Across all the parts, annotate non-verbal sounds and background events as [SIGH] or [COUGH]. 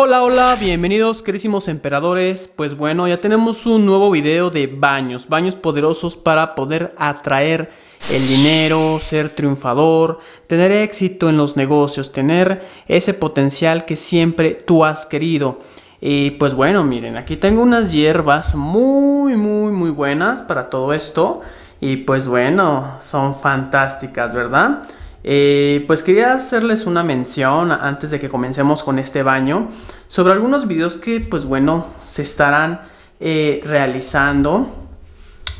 Hola, hola, bienvenidos querísimos emperadores. Pues bueno, ya tenemos un nuevo video de baños, baños poderosos para poder atraer el dinero, ser triunfador, tener éxito en los negocios, tener ese potencial que siempre tú has querido. Y pues bueno, miren, aquí tengo unas hierbas muy, muy, muy buenas para todo esto. Y pues bueno, son fantásticas, ¿verdad? Eh, pues quería hacerles una mención antes de que comencemos con este baño sobre algunos videos que pues bueno se estarán eh, realizando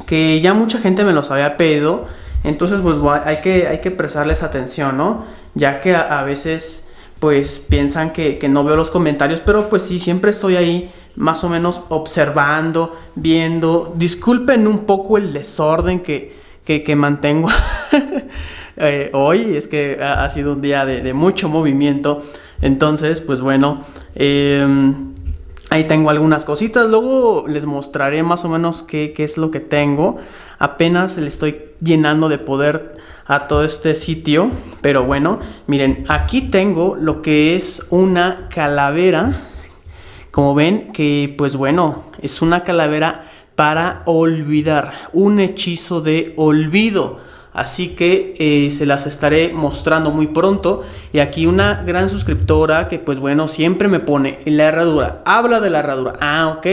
que ya mucha gente me los había pedido entonces pues hay que, hay que prestarles atención no ya que a, veces pues piensan que, no veo los comentarios pero pues sí siempre estoy ahí más o menos observando viendo disculpen un poco el desorden que, que mantengo [LAUGHS] Eh, hoy, es que ha, sido un día de, mucho movimiento. Entonces, pues bueno, em, ahí tengo algunas cositas. Luego les mostraré más o menos qué, es lo que tengo. Apenas le estoy llenando de poder a todo este sitio. Pero bueno, miren, aquí tengo lo que es una calavera. Como ven, que pues bueno, es una calavera para olvidar. Un hechizo de olvido. Así que eh, se las estaré mostrando muy pronto. Y aquí una gran suscriptora que pues bueno, siempre me pone la herradura. Habla de la herradura. Ah, ok.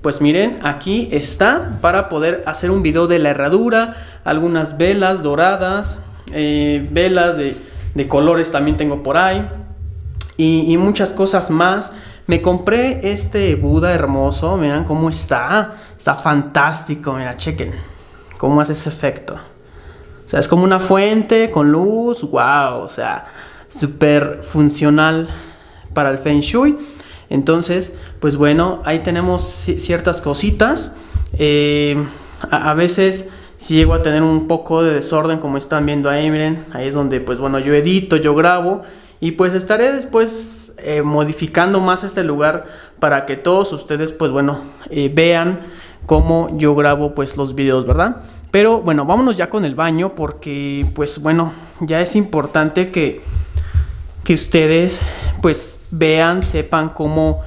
Pues miren, aquí está para poder hacer un video de la herradura. Algunas velas doradas. Eh, velas de, colores también tengo por ahí. y, muchas cosas más. Me compré este Buda hermoso. Miren cómo está. Está fantástico. Mira, chequen cómo hace ese efecto. O sea, es como una fuente con luz, wow, o sea, súper funcional para el Feng Shui. Entonces, pues bueno, ahí tenemos ciertas cositas. Eh, a, veces si llego a tener un poco de desorden, como están viendo ahí, miren, ahí es donde pues bueno, yo edito, yo grabo. Y pues estaré después eh, modificando más este lugar para que todos ustedes pues bueno, eh, vean cómo yo grabo pues los videos, ¿verdad? Pero bueno, vámonos ya con el baño porque pues bueno, ya es importante que, que ustedes pues vean, sepan cómo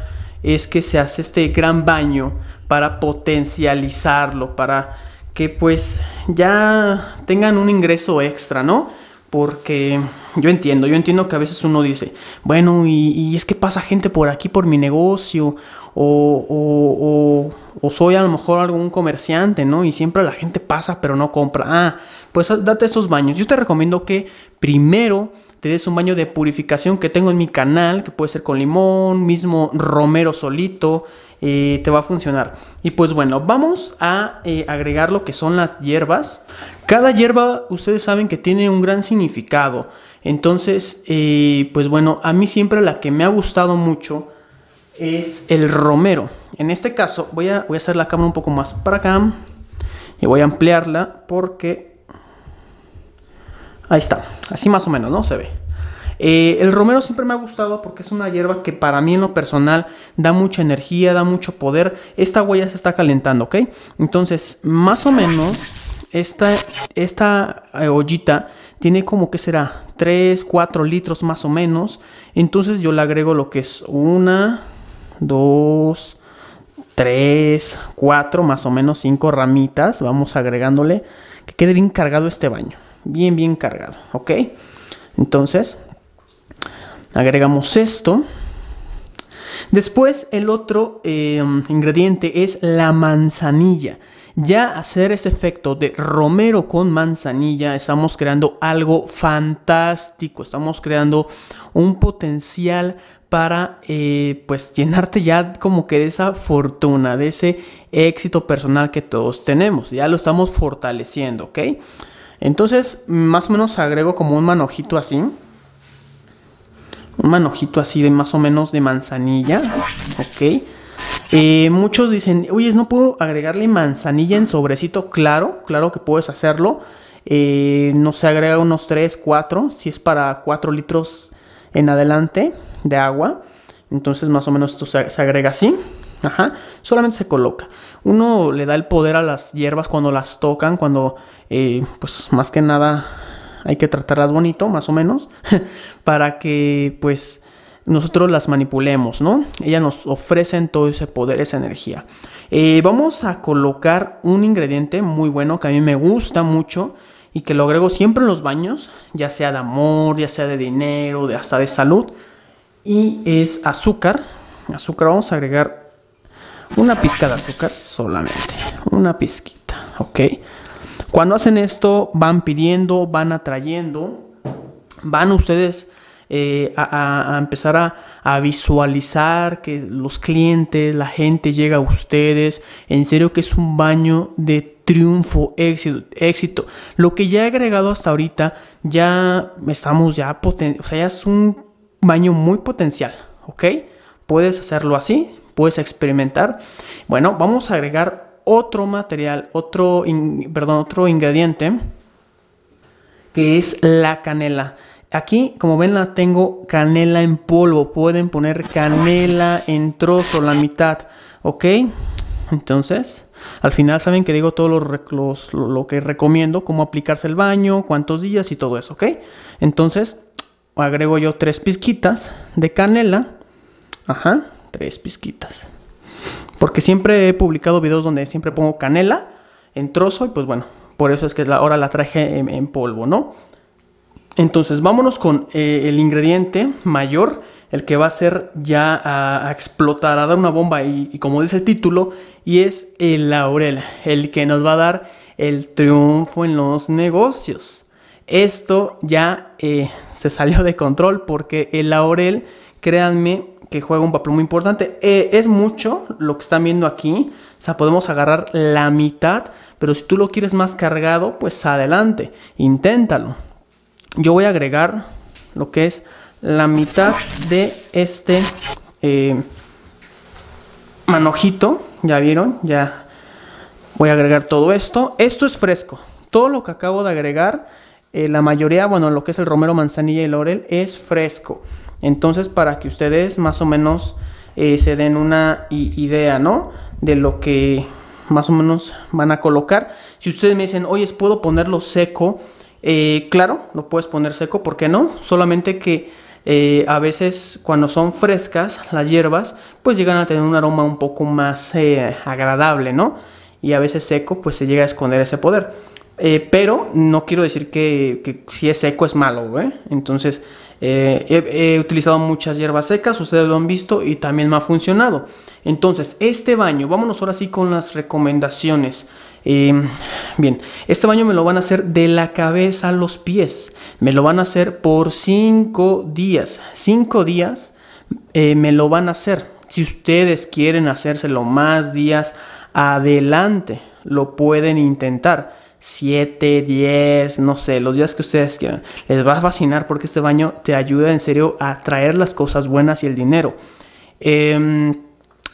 es que se hace este gran baño para potencializarlo, para que pues ya tengan un ingreso extra, ¿no? Porque yo entiendo, yo entiendo que a veces uno dice, bueno, y, es que pasa gente por aquí por mi negocio, o, o o soy a lo mejor algún comerciante, ¿no? Y siempre la gente pasa pero no compra. Ah, pues date estos baños. Yo te recomiendo que primero te des un baño de purificación que tengo en mi canal, que puede ser con limón, mismo romero solito, eh, te va a funcionar. Y pues bueno, vamos a eh, agregar lo que son las hierbas. Cada hierba ustedes saben que tiene un gran significado. Entonces, eh, pues bueno, a mí siempre la que me ha gustado mucho es el romero. En este caso voy a, voy a hacer la cámara un poco más para acá y voy a ampliarla porque ahí está, así más o menos, ¿no? Se ve. Eh, el romero siempre me ha gustado porque es una hierba que para mí en lo personal da mucha energía, da mucho poder. Esta huella se está calentando, ¿ok? Entonces, más o menos, esta, esta eh, ollita tiene como que será 3, 4 litros más o menos. Entonces yo le agrego lo que es una, dos, 3, 4, más o menos 5 ramitas, vamos agregándole, que quede bien cargado este baño, bien, bien cargado, ¿ok? Entonces, agregamos esto. Después, el otro eh, ingrediente es la manzanilla ya hacer ese efecto de romero con manzanilla, estamos creando algo fantástico, estamos creando un potencial para eh, pues llenarte ya como que de esa fortuna, de ese éxito personal que todos tenemos, ya lo estamos fortaleciendo, ¿ok? Entonces más o menos agrego como un manojito así, un manojito así de más o menos de manzanilla, ¿ok? [LAUGHS] Eh, muchos dicen, oye, no puedo agregarle manzanilla en sobrecito. Claro, claro que puedes hacerlo. Eh, no se agrega unos 3, 4, si es para 4 litros en adelante de agua. Entonces más o menos esto se, agrega así. Ajá, solamente se coloca. Uno le da el poder a las hierbas cuando las tocan, cuando, eh, pues más que nada, hay que tratarlas bonito, más o menos, [LAUGHS] para que, pues, nosotros las manipulemos, ¿no? Ellas nos ofrecen todo ese poder, esa energía. Eh, vamos a colocar un ingrediente muy bueno que a mí me gusta mucho y que lo agrego siempre en los baños, ya sea de amor, ya sea de dinero, de, hasta de salud. Y es azúcar. Azúcar, vamos a agregar una pizca de azúcar solamente. Una pizquita, ¿ok? Cuando hacen esto, van pidiendo, van atrayendo, van ustedes eh, a, empezar a, visualizar que los clientes, la gente llega a ustedes. En serio que es un baño de triunfo, éxito, éxito. Lo que ya he agregado hasta ahorita, ya estamos ya o sea, es un baño muy potencial, ¿ok? Puedes hacerlo así, puedes experimentar. Bueno, vamos a agregar otro material, otro, perdón, otro ingrediente que es la canela. Aquí, como ven, la tengo canela en polvo. Pueden poner canela en trozo, la mitad. ¿Ok? Entonces, al final saben que digo todo lo, los, lo que recomiendo, cómo aplicarse el baño, cuántos días y todo eso. ¿Ok? Entonces, agrego yo tres pizquitas de canela. Ajá, tres pizquitas. Porque siempre he publicado videos donde siempre pongo canela en trozo y pues bueno, por eso es que ahora la traje en polvo, ¿no? Entonces vámonos con eh, el ingrediente mayor, el que va a ser ya a, explotar, a dar una bomba y, como dice el título, y es el laurel, el que nos va a dar el triunfo en los negocios. Esto ya eh, se salió de control porque el laurel, créanme, que juega un papel muy importante. Eh, es mucho lo que están viendo aquí, o sea, podemos agarrar la mitad, pero si tú lo quieres más cargado, pues adelante, inténtalo yo voy a agregar lo que es la mitad de este eh, manojito. Ya vieron, ya voy a agregar todo esto. Esto es fresco. Todo lo que acabo de agregar, eh, la mayoría, bueno, lo que es el romero, manzanilla y laurel, es fresco. Entonces, para que ustedes más o menos eh, se den una idea, ¿no? De lo que más o menos van a colocar. Si ustedes me dicen, oye, ¿puedo ponerlo seco? Eh, claro, lo puedes poner seco, ¿por qué no? Solamente que eh, a veces cuando son frescas las hierbas, pues llegan a tener un aroma un poco más eh, agradable, ¿no? Y a veces seco, pues se llega a esconder ese poder. Eh, pero no quiero decir que, si es seco es malo, ¿eh? Entonces, eh, he, utilizado muchas hierbas secas, ustedes lo han visto y también me ha funcionado. Entonces, este baño, vámonos ahora sí con las recomendaciones. Em, bien, este baño me lo van a hacer de la cabeza a los pies. Me lo van a hacer por 5 días. 5 días me lo van a hacer. Si ustedes quieren hacérselo más días adelante, lo pueden intentar 7, 10, no sé, los días que ustedes quieran. Les va a fascinar porque este baño te ayuda en serio a traer las cosas buenas y el dinero. Em,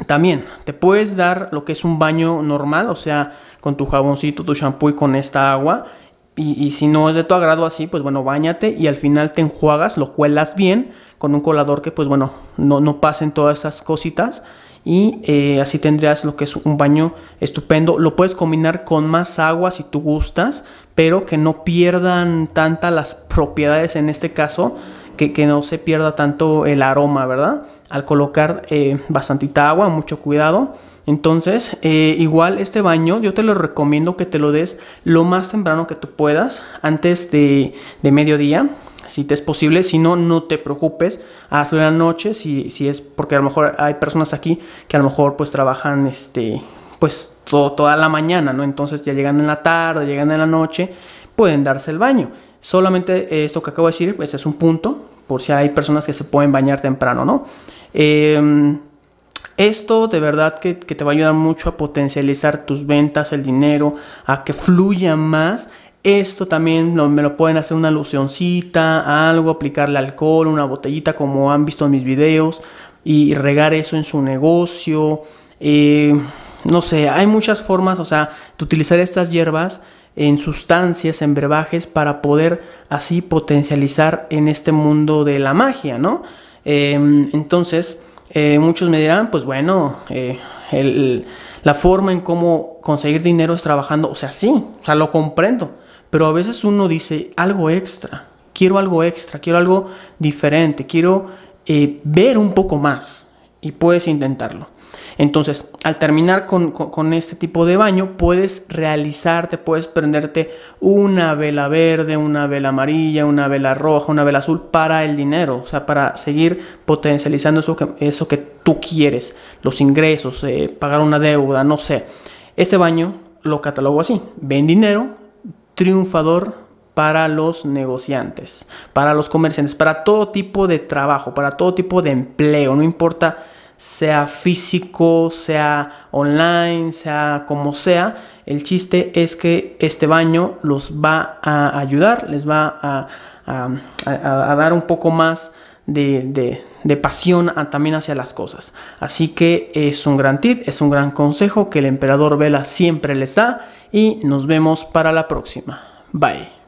también te puedes dar lo que es un baño normal, o sea, con tu jaboncito, tu shampoo y con esta agua. Y, si no es de tu agrado así, pues bueno, bañate y al final te enjuagas, lo cuelas bien con un colador que pues bueno, no, no pasen todas esas cositas y eh, así tendrías lo que es un baño estupendo. Lo puedes combinar con más agua si tú gustas, pero que no pierdan tantas las propiedades en este caso, que, que, no se pierda tanto el aroma, ¿verdad? Al colocar eh, bastantita agua, mucho cuidado. Entonces, eh, igual este baño yo te lo recomiendo que te lo des lo más temprano que tú puedas, antes de, de mediodía, si te es posible, si no, no te preocupes, hazlo en la noche, si, si es porque a lo mejor hay personas aquí que a lo mejor pues trabajan este, pues toda la mañana, ¿no? Entonces ya llegan en la tarde, llegan en la noche, pueden darse el baño. Solamente esto que acabo de decir, pues es un punto, por si hay personas que se pueden bañar temprano, ¿no? Em, esto de verdad que, que, te va a ayudar mucho a potencializar tus ventas, el dinero, a que fluya más esto también me lo pueden hacer una locioncita, algo, aplicarle alcohol, una botellita como han visto en mis videos y regar eso en su negocio. Eh, no sé, hay muchas formas, o sea, de utilizar estas hierbas en sustancias, en brebajes, para poder así potencializar en este mundo de la magia, ¿no? Em, entonces, eh, muchos me dirán, pues bueno, eh, la forma en cómo conseguir dinero es trabajando, o sea, sí, o sea, lo comprendo pero a veces uno dice algo extra, quiero algo extra, quiero algo diferente, quiero eh, ver un poco más y puedes intentarlo. Entonces, al terminar con, este tipo de baño, puedes realizarte, puedes prenderte una vela verde, una vela amarilla, una vela roja, una vela azul para el dinero, o sea, para seguir potencializando eso que, eso que tú quieres, los ingresos, eh, pagar una deuda, no sé. Este baño lo catalogo así, ven dinero, triunfador para los negociantes, para los comerciantes, para todo tipo de trabajo, para todo tipo de empleo, no importa sea físico, sea online, sea como sea, el chiste es que este baño los va a ayudar, les va a, dar un poco más de, pasión también hacia las cosas. Así que es un gran tip, es un gran consejo que el emperador Vela siempre les da y nos vemos para la próxima. Bye.